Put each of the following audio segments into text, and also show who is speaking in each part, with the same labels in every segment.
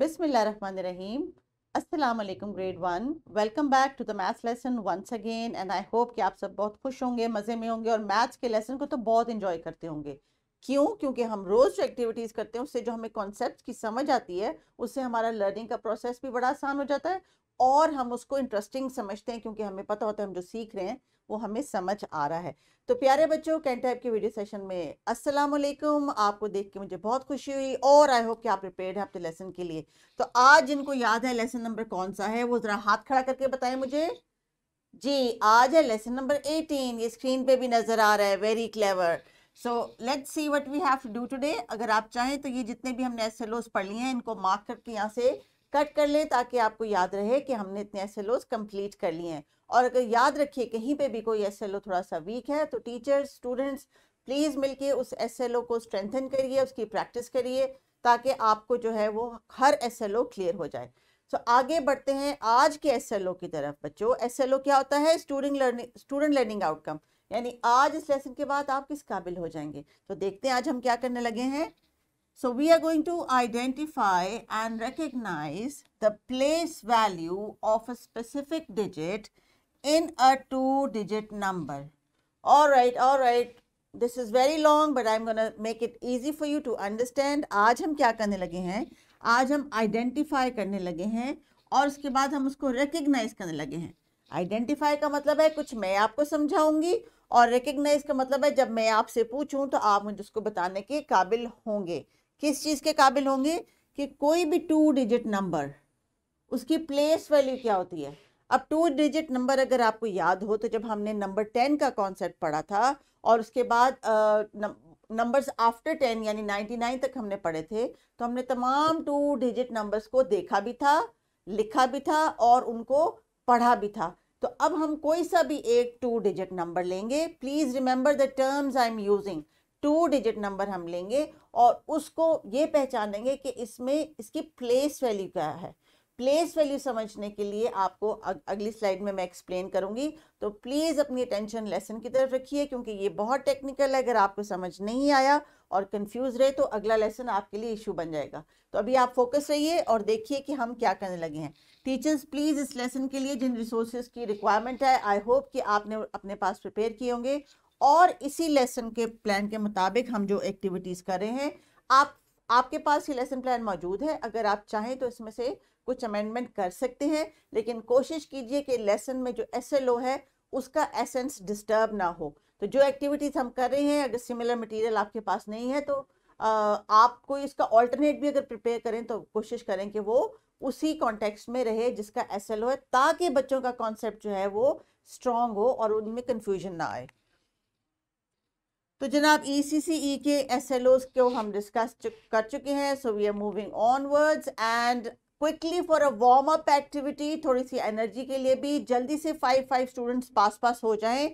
Speaker 1: बिसमीम अस्सलाम वालेकुम grade one welcome back to the maths lesson once again and I hope कि आप सब बहुत खुश होंगे मज़े में होंगे और मैथ्स के लेसन को तो बहुत इंजॉय करते होंगे क्यों क्योंकि हम रोज़ जो एक्टिविटीज़ करते हैं उससे जो हमें कॉन्सेप्ट की समझ आती है उससे हमारा लर्निंग का प्रोसेस भी बड़ा आसान हो जाता है और हम उसको इंटरेस्टिंग समझते हैं क्योंकि हमें पता होता है हम जो सीख रहे हैं वो हमें समझ आ रहा है तो प्यारे बच्चों कैन टाइप के वीडियो सेशन में अस्सलाम वालेकुम आपको देख के मुझे बहुत खुशी हुई और आई होप कि आप प्रिपेयर्ड हैं आपके लेसन के लिए तो आज जिनको याद है लेसन नंबर कौन सा है वो ज़रा हाथ खड़ा करके बताएं मुझे जी आज है लेसन नंबर एटीन ये स्क्रीन पे भी नज़र आ रहा है very clever so let's see what we have to do today अगर आप चाहें तो ये जितने भी हमने एस पढ़ लिए हैं इनको मार्क करके यहाँ से कट कर लें ताकि आपको याद रहे कि हमने इतने एस एल कंप्लीट कर लिए हैं और अगर याद रखिए कहीं पे भी कोई एस थोड़ा सा वीक है तो टीचर्स स्टूडेंट्स प्लीज़ मिलके उस एस को स्ट्रेंथन करिए उसकी प्रैक्टिस करिए ताकि आपको जो है वो हर एस क्लियर हो जाए सो so, आगे बढ़ते हैं आज के एस की तरफ बच्चों एस क्या होता है student learning student learning outcome यानी आज इस लेसन के बाद आप किस काबिल हो जाएंगे तो देखते हैं आज हम क्या करने लगे हैं So we are going to identify and recognize the place value of a specific digit in a two digit number. All right, all right. This is very long but I'm going to make it easy for you to understand. aaj hum kya karne lage hain aaj hum identify karne lage hain aur uske baad hum usko recognize karne lage hain identify ka matlab hai kuch main aapko samjhaungi और recognise का मतलब है जब मैं आपसे पूछूं तो आप मुझे उसको बताने के काबिल होंगे किस चीज़ के काबिल होंगे कि कोई भी टू डिजिट नंबर उसकी प्लेस वैल्यू क्या होती है अब टू डिजिट नंबर अगर आपको याद हो तो जब हमने नंबर टेन का कॉन्सेप्ट पढ़ा था और उसके बाद नंबर्स आफ्टर टेन यानी नाइन्टी नाइन तक हमने पढ़े थे तो हमने तमाम टू डिजिट नंबर्स को देखा भी था लिखा भी था और उनको पढ़ा भी था तो अब हम कोई सा भी एक टू डिजिट नंबर लेंगे please remember the terms I am using two digit number हम लेंगे और उसको ये पहचानेंगे कि इसमें इसकी प्लेस वैल्यू क्या है प्लेस वैल्यू समझने के लिए आपको अग, अगली स्लाइड में मैं एक्सप्लेन करूंगी तो प्लीज़ अपनी अटेंशन लेसन की तरफ रखिए क्योंकि ये बहुत टेक्निकल है अगर आपको समझ नहीं आया और कंफ्यूज रहे तो अगला लेसन आपके लिए इशू बन जाएगा तो अभी आप फोकस रहिए और देखिए कि हम क्या करने लगे हैं टीचर्स प्लीज़ इस लेसन के लिए जिन रिसोर्सेज की रिक्वायरमेंट है आई होप कि आपने अपने पास प्रिपेयर किए होंगे और इसी लेसन के प्लान के मुताबिक हम जो एक्टिविटीज़ कर रहे हैं आप आपके पास ये लेसन प्लान मौजूद है अगर आप चाहें तो इसमें से कुछ अमेंडमेंट कर सकते हैं लेकिन कोशिश कीजिए कि लेसन में जो एस है उसका एसेंस डिस्टर्ब ना हो तो जो एक्टिविटीज़ हम कर रहे हैं अगर सिमिलर मटेरियल आपके पास नहीं है तो आप कोई इसका ऑल्टरनेट भी अगर प्रिपेयर करें तो कोशिश करें कि वो उसी कॉन्टेक्स्ट में रहे जिसका एस है ताकि बच्चों का कॉन्सेप्ट जो है वो स्ट्रॉन्ग हो और उनमें कन्फ्यूजन ना आए तो जनाब ई सी सी ई के एस एल ओज को हम डिस्कस कर चुके हैं so we are moving onwards and quickly for a warm up activity थोड़ी सी एनर्जी के लिए भी जल्दी से फाइव फाइव स्टूडेंट्स पास पास हो जाएं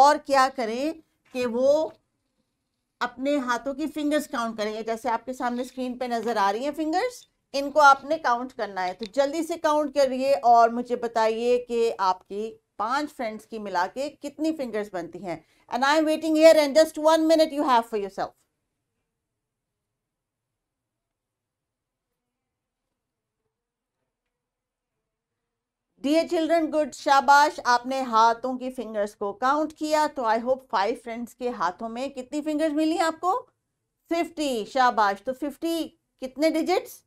Speaker 1: और क्या करें कि वो अपने हाथों की फिंगर्स काउंट करेंगे जैसे आपके सामने स्क्रीन पे नज़र आ रही हैं फिंगर्स इनको आपने काउंट करना है तो जल्दी से काउंट करिए और मुझे बताइए कि आपकी पांच फ्रेंड्स की मिला के कितनी फिंगर्स बनती हैं and I am waiting here and just one minute you have for yourself dear children good शाबाश आपने हाथों की फिंगर्स को काउंट किया तो आई होप फाइव फ्रेंड्स के हाथों में कितनी फिंगर्स मिली आपको फिफ्टी शाबाश तो फिफ्टी कितने डिजिट्स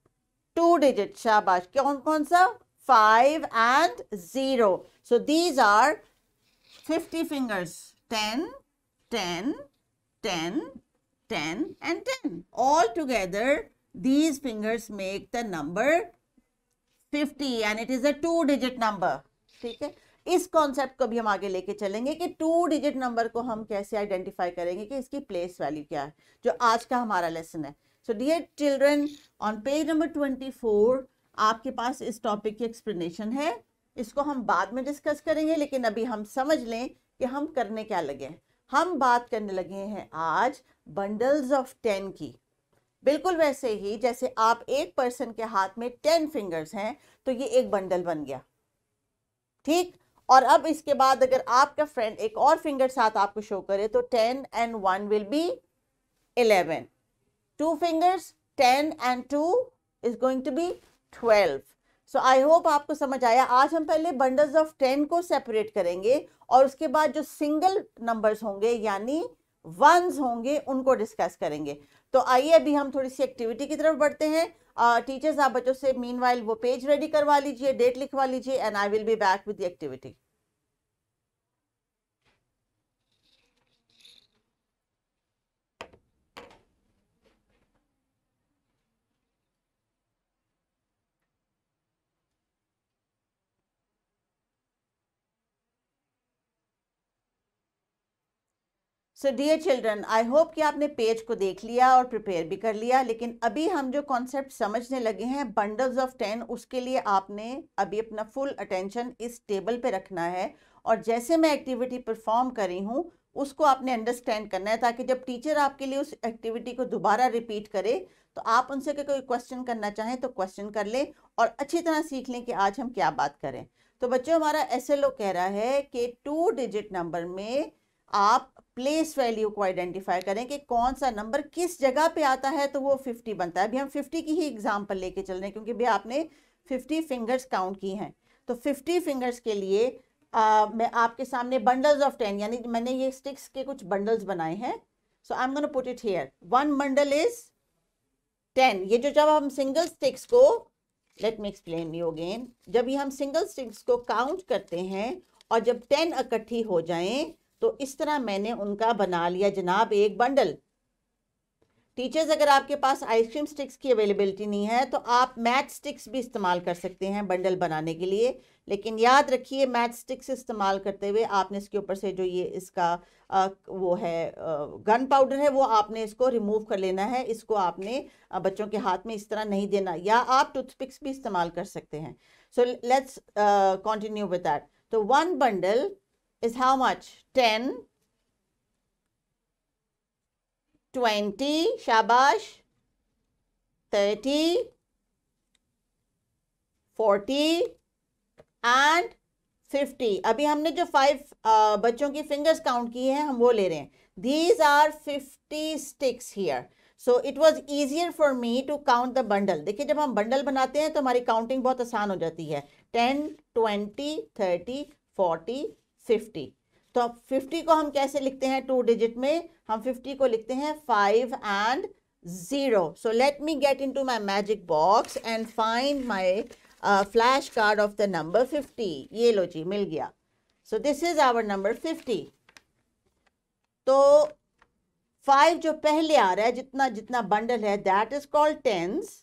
Speaker 1: टू डिजिट शाबाश कौन कौन सा 5 and 0. So these are 50 fingers. 10, 10, 10, 10 and 10. All together these fingers make the number 50 and it is a two digit number. ठीक इस कॉन्सेप्ट को भी हम आगे लेके चलेंगे कि टू डिजिट नंबर को हम कैसे आइडेंटिफाई करेंगे कि इसकी प्लेस वैल्यू क्या है जो आज का हमारा लेसन है so dear children on page number twenty four आपके पास इस टॉपिक की एक्सप्लेनेशन है इसको हम बाद में डिस्कस करेंगे लेकिन अभी हम समझ लें कि हम करने क्या लगे हैं हम बात करने लगे हैं आज बंडल्स ऑफ टेन की बिल्कुल वैसे ही जैसे आप एक पर्सन के हाथ में टेन फिंगर्स हैं तो ये एक बंडल बन गया ठीक और अब इसके बाद अगर आपका फ्रेंड एक और फिंगर साथ आपको शो करे तो ten and one will be eleven two fingers ten and two is going to be twelve so I hope आपको समझ आया आज हम पहले बंडल्स ऑफ टेन को सेपरेट करेंगे और उसके बाद जो सिंगल नंबर्स होंगे यानी वंस होंगे उनको डिस्कस करेंगे तो आइए अभी हम थोड़ी सी एक्टिविटी की तरफ बढ़ते हैं टीचर्स uh, आप बच्चों से मीन वो पेज रेडी करवा लीजिए डेट लिखवा लीजिए and I will be back with the activity so dear children I hope कि आपने पेज को देख लिया और प्रिपेयर भी कर लिया लेकिन अभी हम जो कॉन्सेप्ट समझने लगे हैं बंडल्स ऑफ टेन उसके लिए आपने अभी अपना फुल अटेंशन इस टेबल पे रखना है और जैसे मैं एक्टिविटी परफॉर्म कर रही हूँ उसको आपने अंडरस्टैंड करना है ताकि जब टीचर आपके लिए उस एक्टिविटी को दोबारा रिपीट करे तो आप उनसे कोई क्वेश्चन करना चाहें तो क्वेश्चन कर लें और अच्छी तरह सीख लें कि आज हम क्या बात करें तो बच्चों हमारा एस कह रहा है कि टू डिजिट नंबर में आप प्लेस वैल्यू को आइडेंटिफाई करें कि कौन सा नंबर किस जगह पे आता है तो वो फिफ्टी बनता है अभी हम फिफ्टी की ही एग्जाम्पल लेके चल रहे हैं क्योंकि अभी आपने फिफ्टी फिंगर्स काउंट की हैं तो फिफ्टी फिंगर्स के लिए आ, मैं आपके सामने बंडल्स ऑफ टेन यानी मैंने ये स्टिक्स के कुछ बंडल्स बनाए हैं so I am gonna put it here one bundle is ten ये जो जब हम सिंगल स्टिक्स को let me explain you again जब ये हम सिंगल स्टिक्स को काउंट करते हैं और जब टेन इकट्ठी हो जाएं तो इस तरह मैंने उनका बना लिया जनाब एक बंडल टीचर्स अगर आपके पास आइसक्रीम स्टिक्स की अवेलेबिलिटी नहीं है तो आप मैच स्टिक्स भी इस्तेमाल कर सकते हैं बंडल बनाने के लिए लेकिन याद रखिए मैच स्टिक्स इस्तेमाल करते हुए आपने इसके ऊपर से जो ये इसका आ, वो है गन पाउडर है वो आपने इसको रिमूव कर लेना है इसको आपने बच्चों के हाथ में इस तरह नहीं देना या आप टूथपिक्स भी इस्तेमाल कर सकते हैं so let's continue with that तो one bundle is how much? 10, 20, shabash, 30, 40 and 50. अभी हमने जो फाइव uh, बच्चों की फिंगर्स काउंट की है हम वो ले रहे हैं these are 50 sticks here so it was easier for me to count the bundle देखिए जब हम बंडल बनाते हैं तो हमारी काउंटिंग बहुत आसान हो जाती है 10 20 30 40 फिफ्टी तो अब फिफ्टी को हम कैसे लिखते हैं टू डिजिट में हम फिफ्टी को लिखते हैं five and zero so let me get into my magic box and find my flash card of the number fifty ये लो जी मिल गया सो this is our number fifty तो फाइव जो पहले आ रहा है जितना जितना बंडल है that is called tens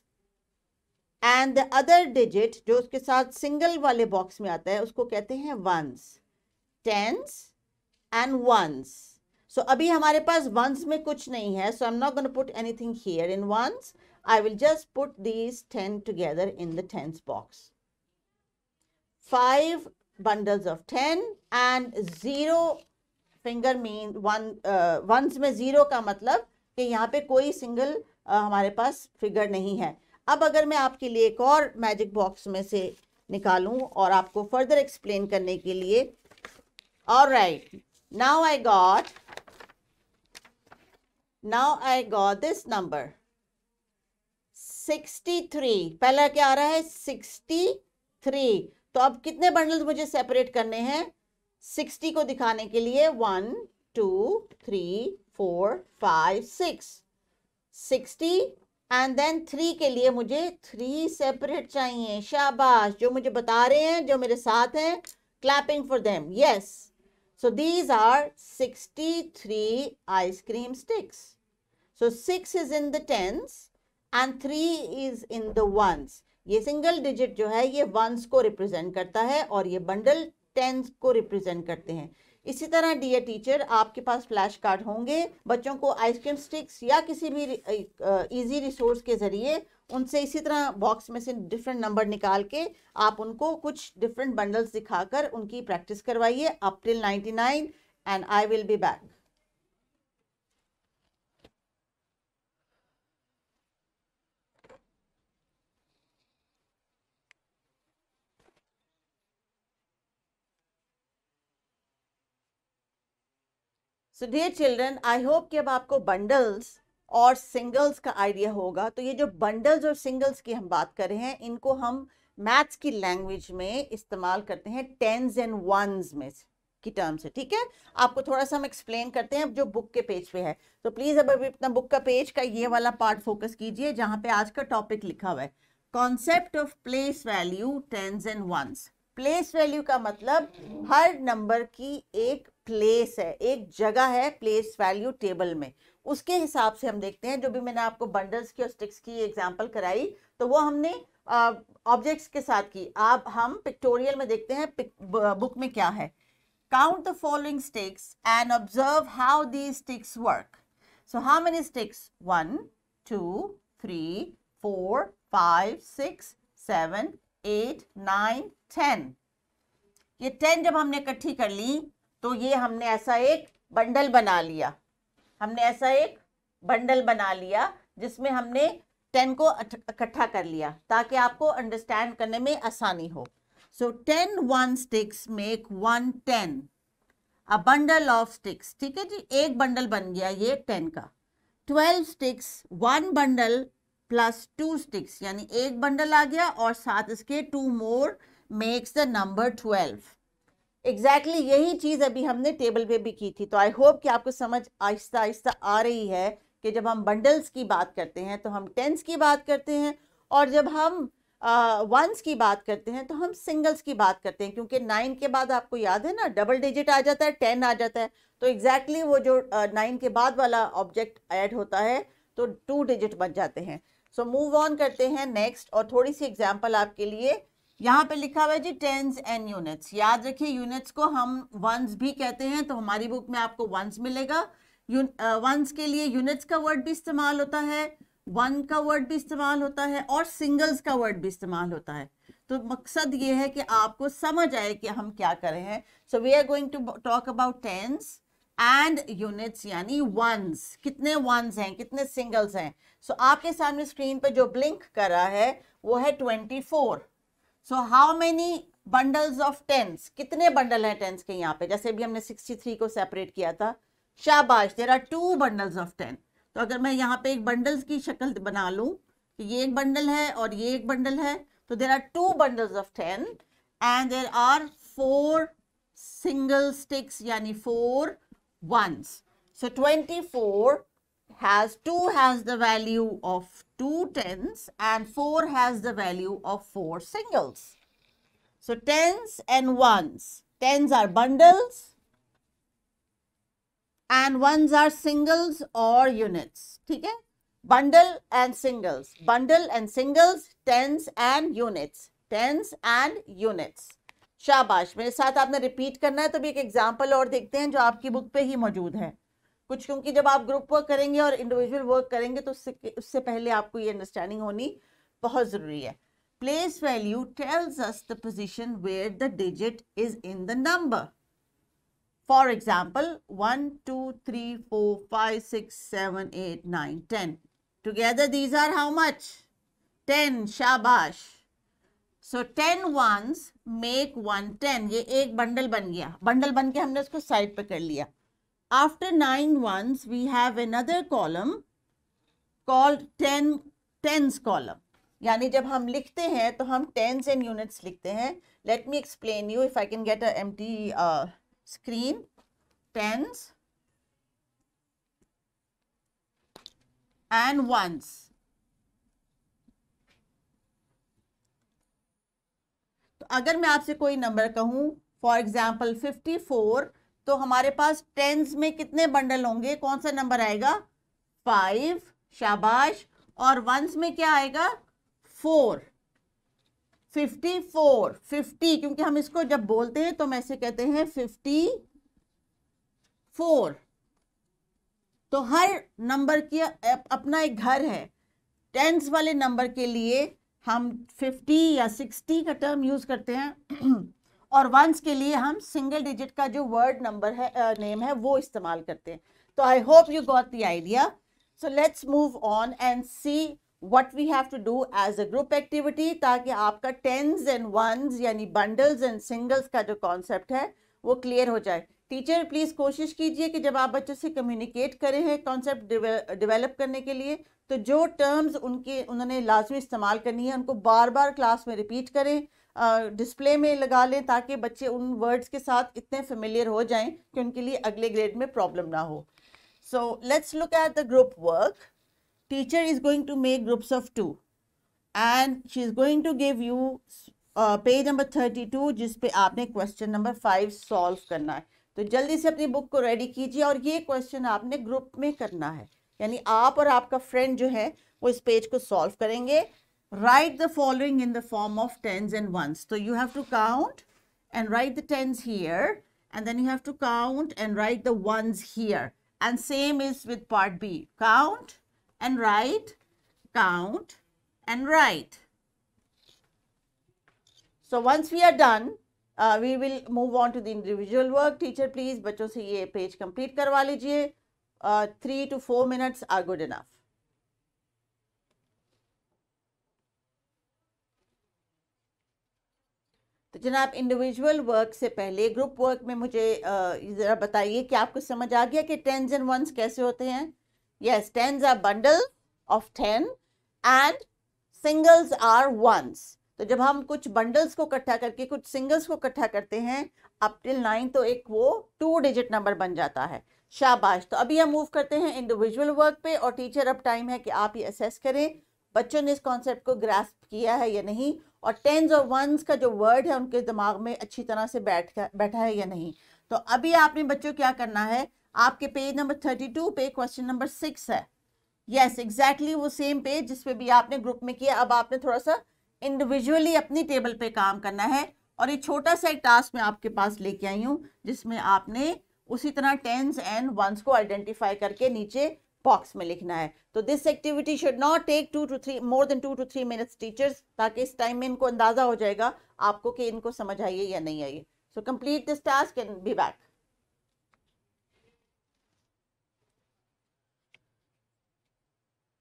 Speaker 1: and the other digit जो उसके साथ सिंगल वाले बॉक्स में आता है उसको कहते हैं ones tens and ones so अभी हमारे पास वंस में कुछ नहीं है so I am not gonna put anything here in ones I will just put these ten together in the tens box five bundles of ten and zero finger mean one, uh, में zero का मतलब कि यहाँ पे कोई single uh, हमारे पास figure नहीं है अब अगर मैं आपके लिए एक और मैजिक बॉक्स में से निकालूं और आपको फर्दर एक्सप्लेन करने के लिए all right now i got now i got this number 63 पहला क्या आ रहा है 63 तो अब कितने बंडल्स मुझे सेपरेट करने हैं 60 को दिखाने के लिए one two three four five six sixty and then three के लिए मुझे थ्री सेपरेट चाहिए शाबाश जो मुझे बता रहे हैं जो मेरे साथ हैं clapping for them yes So these are 63 ice cream sticks. So 6 is in the tens and 3 is in the ones. ये सिंगल डिजिट जो है ये वंस को रिप्रेजेंट करता है और ये बंडल टेंस को रिप्रेजेंट करते हैं इसी तरह डियर टीचर आपके पास फ्लैश कार्ड होंगे बच्चों को आइसक्रीम स्टिक्स या किसी भी इजी रिसोर्स के ज़रिए उनसे इसी तरह बॉक्स में से डिफरेंट नंबर निकाल के आप उनको कुछ डिफरेंट बंडल्स दिखाकर उनकी प्रैक्टिस करवाइए up till ninety nine and I will be back so dear children I hope कि अब आपको बंडल्स और सिंगल्स का आइडिया होगा तो ये जो बंडल्स और सिंगल्स की हम बात कर रहे हैं इनको हम मैथ्स की लैंग्वेज में इस्तेमाल करते हैं टेंस एंड वंस में की टर्म से ठीक है आपको थोड़ा सा हम एक्सप्लेन करते हैं अब जो बुक के पेज पे है तो प्लीज़ अब अभी अपना बुक का पेज का ये वाला पार्ट फोकस कीजिए जहाँ पे आज का टॉपिक लिखा हुआ है concept of place value tens and ones place value का मतलब हर नंबर की एक प्लेस है एक जगह है प्लेस वैल्यू टेबल में उसके हिसाब से हम देखते हैं जो भी मैंने आपको बंडल्स की और स्टिक्स की एग्जाम्पल कराई तो वो हमने ऑब्जेक्ट्स के साथ की आप हम पिक्टोरियल में देखते हैं बुक में क्या है count the following sticks and observe how the sticks work so how many sticks one two three four five six seven eight nine ten ये टेन जब हमने इकट्ठी कर ली तो ये हमने ऐसा एक बंडल बना लिया हमने ऐसा एक बंडल बना लिया जिसमें हमने टेन को इकट्ठा कर लिया ताकि आपको अंडरस्टैंड करने में आसानी हो so ten ones sticks make one ten a bundle of sticks ठीक है जी एक बंडल बन गया ये टेन का twelve sticks one bundle plus two sticks यानी एक बंडल आ गया और साथ इसके two more makes the number twelve exactly exactly यही चीज़ अभी हमने टेबल पे भी की थी तो आई होप कि आपको समझ आहिस्ता आहिस्ता आ रही है कि जब हम बंडल्स की बात करते हैं तो हम टेंस की बात करते हैं और जब हम वंस की बात करते हैं तो हम सिंगल्स की बात करते हैं क्योंकि नाइन के बाद आपको याद है ना डबल डिजिट आ जाता है टेन आ जाता है तो एग्जैक्टली exactly वो जो नाइन uh, के बाद वाला ऑब्जेक्ट ऐड होता है तो टू डिजिट बन जाते हैं सो मूव ऑन करते हैं नेक्स्ट और थोड़ी सी एग्जाम्पल आपके लिए यहाँ पे लिखा हुआ है जी टेंस एंड यूनिट्स याद रखिए यूनिट्स को हम वंस भी कहते हैं तो हमारी बुक में आपको वंस मिलेगा वंस के लिए यूनिट्स का वर्ड भी इस्तेमाल होता है वन का वर्ड भी इस्तेमाल होता है और सिंगल्स का वर्ड भी इस्तेमाल होता है तो मकसद ये है कि आपको समझ आए कि हम क्या कर रहे हैं so we are going to talk about tens and units यानी वंस कितने वंस हैं कितने सिंगल्स हैं सो so, आपके सामने स्क्रीन पर जो ब्लिंक कर रहा है वो है twenty four so how many bundles of tens कितने बंडल हैं टेंस के यहाँ पे जैसे भी हमने 63 को सेपरेट किया था शाबाश there are two bundles of ten तो अगर मैं यहाँ पे एक बंडल्स की शक्ल बना लूँ कि ये एक बंडल है और ये एक बंडल है तो there are two bundles of ten and there are four single sticks यानी four ones so twenty four has 2 has the value of 2 tens and 4 has the value of 4 singles. So tens and ones. Tens are bundles and ones are singles or units. Okay? Bundle and singles. Bundle and singles, tens and units. Tens and units. Shabash. मेरे साथ आपने repeat करना है तो भी एक example और देखते हैं जो आपकी बुक पे ही मौजूद है कुछ क्योंकि जब आप ग्रुप वर्क करेंगे और इंडिविजुअल वर्क करेंगे तो उससे उससे पहले आपको ये अंडरस्टैंडिंग होनी बहुत ज़रूरी है place value tells us the position where the digit is in the number for example one two three four five six seven eight nine ten together these are how much ten शाबाश so ten ones make one ten ये एक bundle बन गया bundle बन के हमने उसको side पर कर लिया After 9 ones, we have another column called 10 tens column. यानी जब हम लिखते हैं तो हम and units यूनिट्स लिखते हैं let me explain you i I can a empty uh, screen tens and ones. तो अगर मैं आपसे कोई नंबर कहूँ फॉर एग्जाम्पल फिफ्टी फोर तो हमारे पास टेंस में कितने बंडल होंगे कौन सा नंबर आएगा फाइव शाबाश और वंस में क्या आएगा फोर फिफ्टी फोर फिफ्टी क्योंकि हम इसको जब बोलते हैं तो हम ऐसे कहते हैं फिफ्टी फोर तो हर नंबर की अपना एक घर है टेंस वाले नंबर के लिए हम फिफ्टी या सिक्सटी का टर्म यूज़ करते हैं और वंस के लिए हम सिंगल डिजिट का जो वर्ड नंबर है नेम है वो इस्तेमाल करते हैं तो I hope you got the idea so let's move on and see what we have to do as a group activity ताकि आपका टेंस एंड वंस यानी बंडल्स एंड सिंगल्स का जो कॉन्सेप्ट है वो क्लियर हो जाए टीचर प्लीज़ कोशिश कीजिए कि जब आप बच्चों से कम्युनिकेट करें हैं कॉन्सेप्ट डिवेलप करने के लिए तो जो टर्म्स उनके उन्होंने लाजमी इस्तेमाल करनी है उनको बार बार क्लास में रिपीट करें डिस्प्ले में लगा लें ताकि बच्चे उन वर्ड्स के साथ इतने फेमिलियर हो जाएं कि उनके लिए अगले ग्रेड में प्रॉब्लम ना हो so let's look at the group work teacher is going to make groups of two and she is going to give you page number thirty two जिस आपने क्वेश्चन नंबर फाइव सॉल्व करना है तो जल्दी से अपनी बुक को ready कीजिए और ये क्वेश्चन आपने ग्रुप में करना है यानी आप और आपका फ्रेंड जो है वो इस पेज को सॉल्व करेंगे write the following in the form of tens and ones. So you have to count and write the tens here and then you have to count and write the ones here. And same is with part B. Count and write, count and write. So once we are done, uh, we will move on to the individual work. Teacher please, बच्चों से ये page complete करवा लीजिए. Uh, three to four minutes are good enough. जनाब individual work से पहले group work में मुझे ज़रा बताइए कि आपको समझ आ गया कि टेंस एंड वंस कैसे होते हैं yes tens are bundle of ten and singles are ones तो जब हम कुछ बंडल्स को इकट्ठा करके कुछ सिंगल्स को इकट्ठा करते हैं अप टिल नाइन तो एक वो टू डिजिट नंबर बन जाता है शाबाश तो अभी हम मूव करते हैं इंडिविजुअल वर्क पे और टीचर अब टाइम है कि आप ये असेस करें बच्चों ने इस कॉन्सेप्ट को ग्रास्प किया है या नहीं और टेंस और वंस का जो वर्ड है उनके दिमाग में अच्छी तरह से बैठ बैठा है या नहीं तो अभी आपने बच्चों क्या करना है आपके पेज नंबर थर्टी टू पे क्वेश्चन नंबर सिक्स है यस एग्जैक्टली exactly वो सेम पेज जिसपे भी आपने ग्रुप में किया अब आपने थोड़ा सा इंडिविजुअली अपनी टेबल पे काम करना है और ये छोटा सा एक टास्क मैं आपके पास लेके आई हूँ जिसमें आपने उसी तरह टेंस एंड वंस को आइडेंटिफाई करके नीचे बॉक्स में लिखना है तो this activity should not take two two three more than two two three minutes teachers ताकि इस टाइम में इनको अंदाज़ा हो जाएगा आपको कि इनको समझ आइए या नहीं आइए so complete this task and be back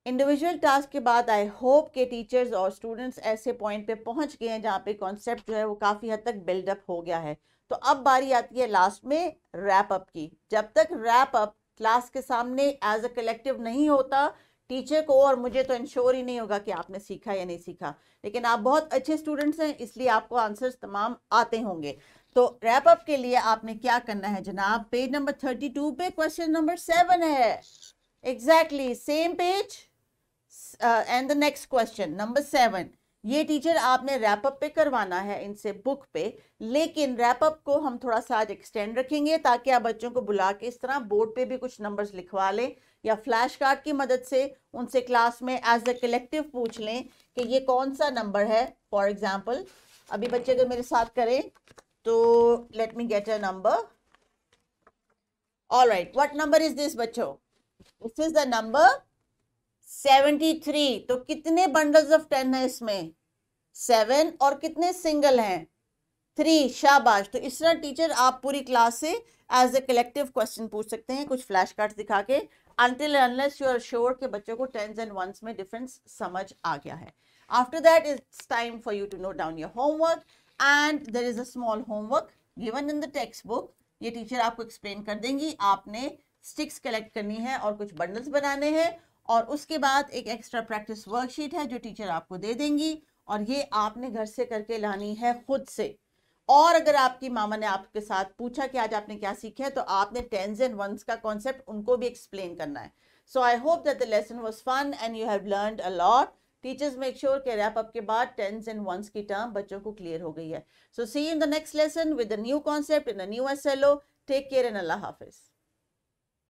Speaker 1: individual task के बाद आई होप के टीचर्स और स्टूडेंट्स ऐसे पॉइंट पे पहुंच गए हैं जहाँ पे कॉन्सेप्ट जो है वो काफ़ी हद तक बिल्डअप हो गया है तो अब बारी आती है लास्ट में रैप अप की जब तक रैप अप क्लास के सामने एज अ कलेक्टिव नहीं होता टीचर को और मुझे तो इंश्योर ही नहीं होगा कि आपने सीखा या नहीं सीखा लेकिन आप बहुत अच्छे स्टूडेंट्स हैं इसलिए आपको आंसर्स तमाम आते होंगे तो रैप अप के लिए आपने क्या करना है जनाब पेज नंबर थर्टी टू पे क्वेश्चन नंबर सेवन है exactly same page and the next question number seven ये टीचर आपने रैपअप पे करवाना है इनसे बुक पे लेकिन रैपअप को हम थोड़ा सा आज एक्सटेंड रखेंगे ताकि आप बच्चों को बुला के इस तरह बोर्ड पे भी कुछ नंबर्स लिखवा लें या फ्लैश कार्ड की मदद से उनसे क्लास में एज अ कलेक्टिव पूछ लें कि ये कौन सा नंबर है फॉर एग्जाम्पल अभी बच्चे अगर मेरे साथ करें तो let me get a number all right what number is this बच्चो this is the number seventy three तो कितने बंडल्स ऑफ टेन है इसमें सेवन और कितने सिंगल हैं थ्री शाबाश तो इस तरह टीचर आप पूरी क्लास से एज ए कलेक्टिव क्वेश्चन पूछ सकते हैं कुछ फ्लैश कार्ड दिखा के until unless you are sure के बच्चों को टेंस एंड वंस में डिफरेंस समझ आ गया है after that it's time for you to note down your homework and there is a small homework given in the text book ये teacher आपको एक्सप्लेन कर देंगी आपने स्टिक्स कलेक्ट करनी है और कुछ बंडल्स बनाने हैं और उसके बाद एक एक्स्ट्रा प्रैक्टिस वर्कशीट है जो टीचर आपको दे देंगी और ये आपने घर से करके लानी है खुद से और अगर आपकी मामा ने आपके साथ पूछा कि आज आपने क्या सीखा है तो आपने टेंस एंड वंस का कॉन्सेप्ट उनको भी एक्सप्लेन करना है so I hope that the lesson was fun and you have learn a lot teachers make sure के रैप अप के बाद टेंस एंड वंस की टर्म बच्चों को क्लियर हो गई है so see in the next lesson with a new concept in the new एस टेक केयर एंड अल्लाह हाफिज़